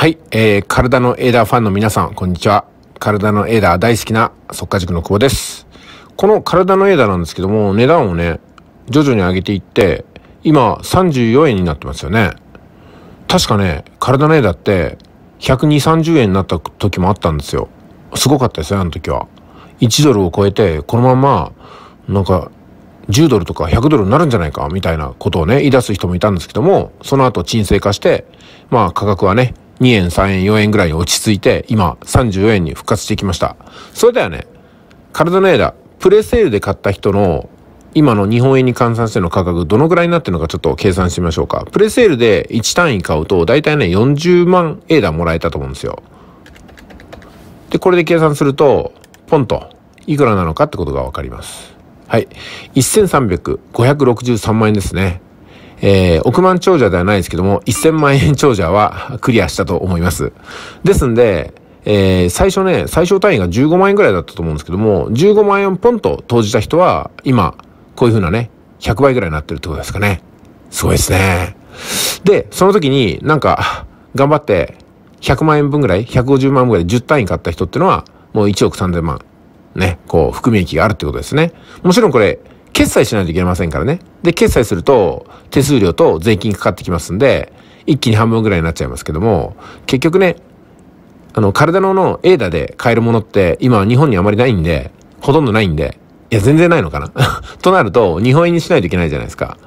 はい、えー、体のエーダーファンの皆さん、こんにちは。体のエーダー大好きな速化塾の久保です。この体のエーダーなんですけども、値段をね、徐々に上げていって、今34円になってますよね。確かね、体のエーダーって120、30円になった時もあったんですよ。すごかったですね、あの時は。1ドルを超えて、このまま、なんか、10ドルとか100ドルになるんじゃないかみたいなことをね、言い出す人もいたんですけども、その後沈静化して、まあ価格はね、2円、3円、4円ぐらいに落ち着いて、今、34円に復活してきました。それではね、カルドネーダ、プレセールで買った人の、今の日本円に換算しての価格、どのぐらいになってるのかちょっと計算してみましょうか。プレセールで1単位買うと、だいたいね、40万エーダもらえたと思うんですよ。で、これで計算すると、ポンと、いくらなのかってことがわかります。はい。1300、563万円ですね。えー、億万長者ではないですけども、1000万円長者はクリアしたと思います。ですんで、えー、最初ね、最小単位が15万円ぐらいだったと思うんですけども、15万円ポンと投じた人は、今、こういう風なね、100倍ぐらいになってるってことですかね。すごいですね。で、その時になんか、頑張って、100万円分ぐらい、150万分ぐらい10単位買った人ってのは、もう1億3000万、ね、こう、含み益があるってことですね。もちろんこれ、決済しないといけませんからね。で、決済すると手数料と税金かかってきますんで、一気に半分ぐらいになっちゃいますけども、結局ね、あの、体ののエーダで買えるものって今は日本にあまりないんで、ほとんどないんで、いや、全然ないのかな となると、日本円にしないといけないじゃないですか。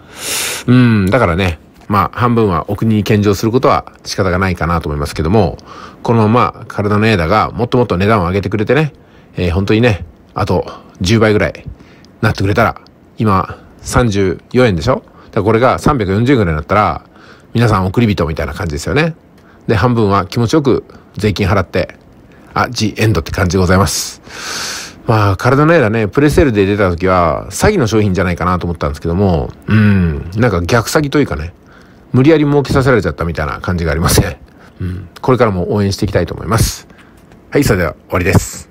うん、だからね、まあ、半分はお国に献上することは仕方がないかなと思いますけども、このまま体のエーダがもっともっと値段を上げてくれてね、えー、本当にね、あと10倍ぐらいなってくれたら今、34円でしょだこれが340円ぐらいになったら、皆さん送り人みたいな感じですよね。で、半分は気持ちよく税金払って、あ、ジエンドって感じでございます。まあ、体のエラね、プレセールで出た時は、詐欺の商品じゃないかなと思ったんですけども、うん、なんか逆詐欺というかね、無理やり儲けさせられちゃったみたいな感じがありますね。うん、これからも応援していきたいと思います。はい、それでは終わりです。